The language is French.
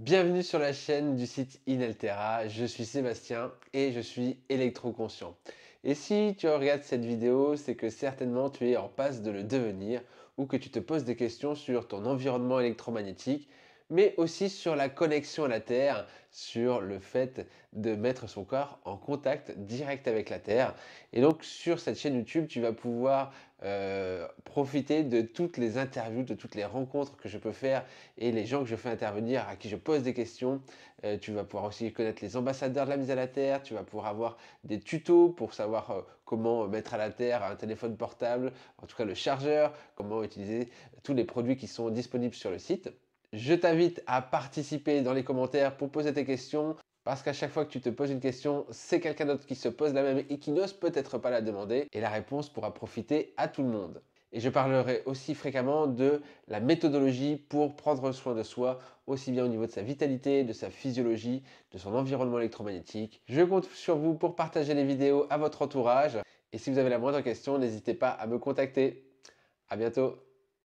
Bienvenue sur la chaîne du site Inaltera, je suis Sébastien et je suis électroconscient. Et si tu regardes cette vidéo, c'est que certainement tu es en passe de le devenir ou que tu te poses des questions sur ton environnement électromagnétique, mais aussi sur la connexion à la Terre, sur le fait de mettre son corps en contact direct avec la Terre. Et donc sur cette chaîne YouTube, tu vas pouvoir euh, profiter de toutes les interviews, de toutes les rencontres que je peux faire et les gens que je fais intervenir, à qui je pose des questions. Euh, tu vas pouvoir aussi connaître les ambassadeurs de la mise à la terre, tu vas pouvoir avoir des tutos pour savoir euh, comment euh, mettre à la terre un téléphone portable, en tout cas le chargeur, comment utiliser tous les produits qui sont disponibles sur le site. Je t'invite à participer dans les commentaires pour poser tes questions. Parce qu'à chaque fois que tu te poses une question, c'est quelqu'un d'autre qui se pose la même et qui n'ose peut-être pas la demander. Et la réponse pourra profiter à tout le monde. Et je parlerai aussi fréquemment de la méthodologie pour prendre soin de soi, aussi bien au niveau de sa vitalité, de sa physiologie, de son environnement électromagnétique. Je compte sur vous pour partager les vidéos à votre entourage. Et si vous avez la moindre question, n'hésitez pas à me contacter. À bientôt